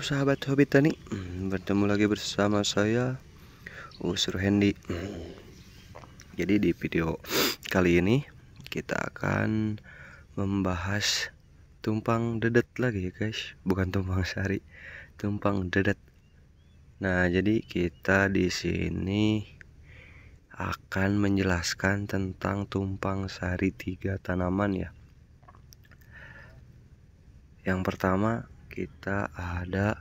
sahabat hobi Tani, hmm, bertemu lagi bersama saya Usru Hendy. Hmm, jadi di video kali ini kita akan membahas tumpang dedet lagi ya guys, bukan tumpang sari, tumpang dedet. Nah jadi kita di sini akan menjelaskan tentang tumpang sari tiga tanaman ya. Yang pertama kita ada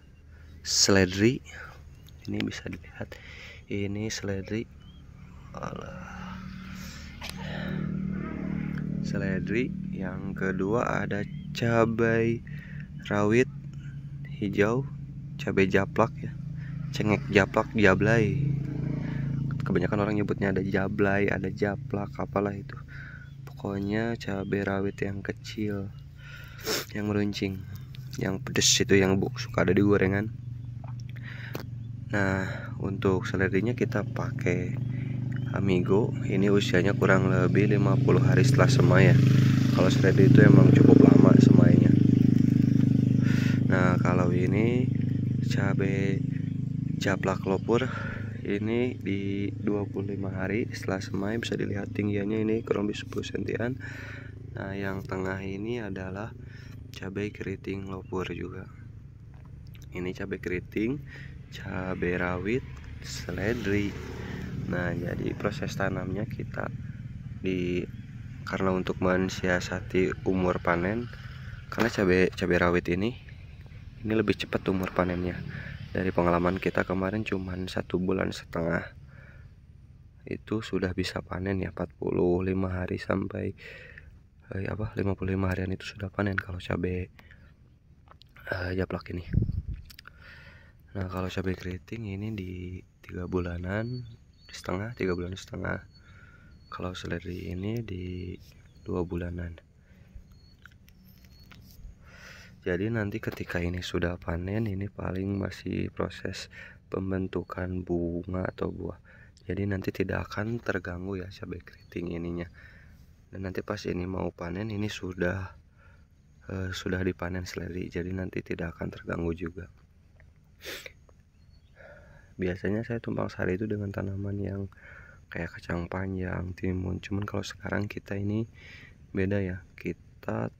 seledri ini bisa dilihat ini seledri seledri yang kedua ada cabai rawit hijau cabai japlak ya cengek japlak jablay kebanyakan orang nyebutnya ada jablay ada japlak apalah itu pokoknya cabai rawit yang kecil yang meruncing yang pedes itu yang suka ada di gorengan nah untuk selerinya kita pakai amigo ini usianya kurang lebih 50 hari setelah semai ya kalau seledri itu emang cukup lama semainya nah kalau ini cabe japlak lopur ini di 25 hari setelah semai bisa dilihat tingginya ini kurang lebih 10 sentian nah yang tengah ini adalah cabai keriting lopur juga ini cabai keriting cabai rawit seledri nah jadi proses tanamnya kita di karena untuk mensiasati umur panen karena cabai cabai rawit ini ini lebih cepat umur panennya dari pengalaman kita kemarin cuma satu bulan setengah itu sudah bisa panen ya 45 hari sampai eh, apa 55 harian itu sudah panen kalau cabai eh, japlak ini nah kalau cabai keriting ini di tiga bulanan setengah tiga bulan setengah kalau seledri ini di dua bulanan jadi nanti ketika ini sudah panen ini paling masih proses pembentukan bunga atau buah jadi nanti tidak akan terganggu ya cabai keriting ininya dan nanti pas ini mau panen ini sudah eh, sudah dipanen seledri jadi nanti tidak akan terganggu juga biasanya saya tumpang sari itu dengan tanaman yang kayak kacang panjang timun cuman kalau sekarang kita ini beda ya kita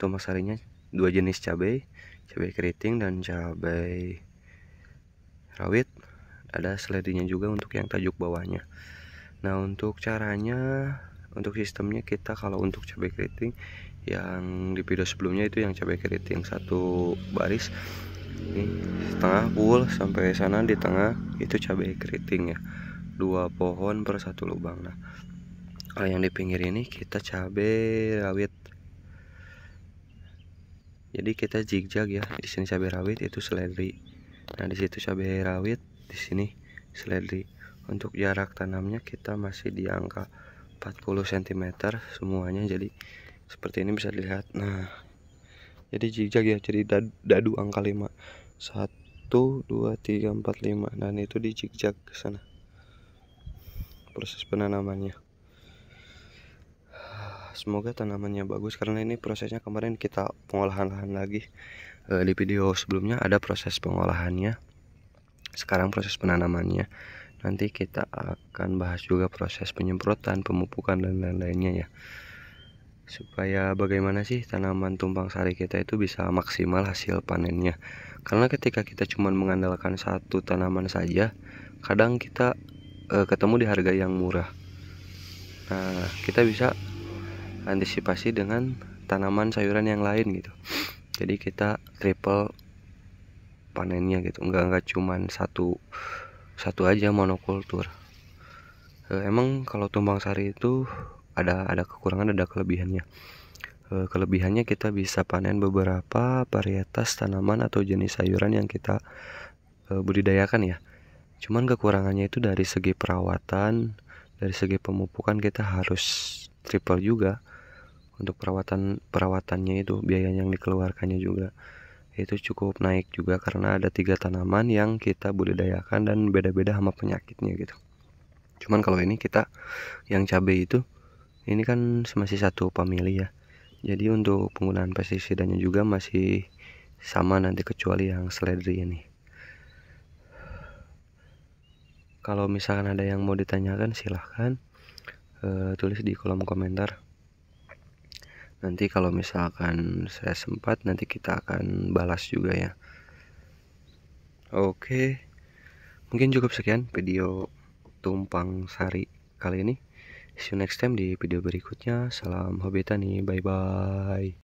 tumpang sarinya dua jenis cabai cabai keriting dan cabai rawit ada seledrinya juga untuk yang tajuk bawahnya nah untuk caranya untuk sistemnya kita kalau untuk cabai keriting yang di video sebelumnya itu yang cabai keriting satu baris ini setengah full sampai sana di tengah itu cabai keriting ya dua pohon per satu lubang nah kalau yang di pinggir ini kita cabai rawit jadi kita zigzag ya di sini cabai rawit itu seledri nah di situ cabai rawit di sini seledri untuk jarak tanamnya kita masih di angka 40 cm semuanya jadi seperti ini bisa dilihat nah jadi jejak ya jadi dadu, angka 5 1 2 3 4 5 dan itu di zigzag ke sana proses penanamannya semoga tanamannya bagus karena ini prosesnya kemarin kita pengolahan lahan lagi e, di video sebelumnya ada proses pengolahannya sekarang proses penanamannya nanti kita akan bahas juga proses penyemprotan pemupukan dan lain-lainnya ya supaya bagaimana sih tanaman tumpang sari kita itu bisa maksimal hasil panennya karena ketika kita cuma mengandalkan satu tanaman saja kadang kita e, ketemu di harga yang murah nah kita bisa antisipasi dengan tanaman sayuran yang lain gitu jadi kita triple panennya gitu enggak enggak cuman satu satu aja monokultur eh, emang kalau tumbang sari itu ada ada kekurangan ada kelebihannya eh, kelebihannya kita bisa panen beberapa varietas tanaman atau jenis sayuran yang kita eh, budidayakan ya cuman kekurangannya itu dari segi perawatan dari segi pemupukan kita harus triple juga untuk perawatan perawatannya itu biaya yang dikeluarkannya juga itu cukup naik juga karena ada tiga tanaman yang kita budidayakan dan beda-beda sama penyakitnya gitu cuman kalau ini kita yang cabai itu ini kan masih satu famili ya jadi untuk penggunaan pestisidanya juga masih sama nanti kecuali yang seledri ini kalau misalkan ada yang mau ditanyakan silahkan uh, tulis di kolom komentar nanti kalau misalkan saya sempat nanti kita akan balas juga ya oke mungkin cukup sekian video tumpang sari kali ini see you next time di video berikutnya salam hobi tani bye bye